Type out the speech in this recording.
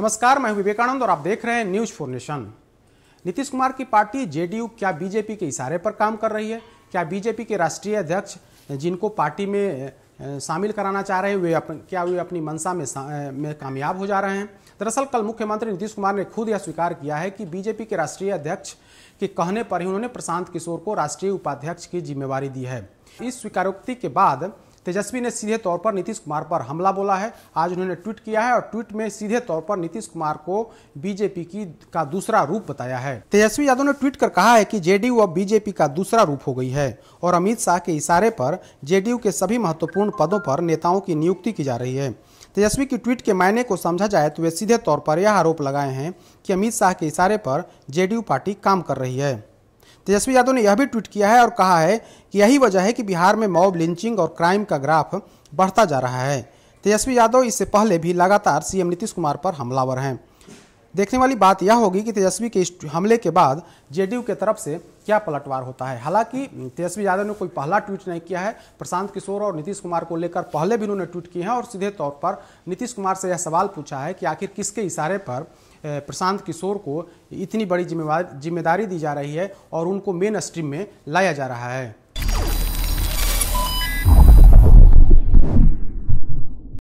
नमस्कार मैं विवेकानंद और आप देख रहे हैं news four nation Nitish Kumar की पार्टी जेडीयू क्या बीजेपी के इशारे पर काम कर रही है क्या बीजेपी के राष्ट्रीय अध्यक्ष जिनको पार्टी में शामिल कराना चाह रहे हैं वे अपन, क्या वे अपनी मनसा में में कामयाब हो जा रहे हैं दरअसल कल मुख्यमंत्री नीतीश कुमार ने खुद यह स्वीकार किया है कि बीजेपी के राष्ट्रीय अध्यक्ष के कहने पर ही उन्होंने प्रशांत किशोर को राष्ट्रीय उपाध्यक्ष की जिम्मेवारी दी है इस स्वीकारोक्ति के बाद तेजस्वी ने सीधे तौर पर नीतीश कुमार पर हमला बोला है आज उन्होंने ट्वीट किया है और ट्वीट में सीधे तौर पर नीतीश कुमार को बीजेपी की का दूसरा रूप बताया है तेजस्वी यादव ने ट्वीट कर कहा है कि जेडीयू अब बीजेपी का दूसरा रूप हो गई है और अमित शाह के इशारे पर जेडीयू के सभी महत्वपूर्ण पदों पर नेताओं की नियुक्ति की जा रही है तेजस्वी की ट्वीट के मायने को समझा जाए तो वे सीधे तौर पर यह आरोप लगाए हैं कि अमित शाह के इशारे पर जेडीयू पार्टी काम कर रही है तेजस्वी यादव ने यह भी ट्वीट किया है और कहा है कि यही वजह है कि बिहार में मॉब लिंचिंग और क्राइम का ग्राफ बढ़ता जा रहा है तेजस्वी यादव इससे पहले भी लगातार सीएम नीतीश कुमार पर हमलावर हैं देखने वाली बात यह होगी कि तेजस्वी के हमले के बाद जेडीयू के तरफ से क्या पलटवार होता है हालांकि तेजस्वी यादव ने कोई पहला ट्वीट नहीं किया है प्रशांत किशोर और नीतीश कुमार को लेकर पहले भी उन्होंने ट्वीट किए हैं और सीधे तौर पर नीतीश कुमार से यह सवाल पूछा है कि आखिर किसके इशारे पर प्रशांत किशोर को इतनी बड़ी जिम्मेवार जिम्मेदारी दी जा रही है और उनको मेन स्ट्रीम में लाया जा रहा है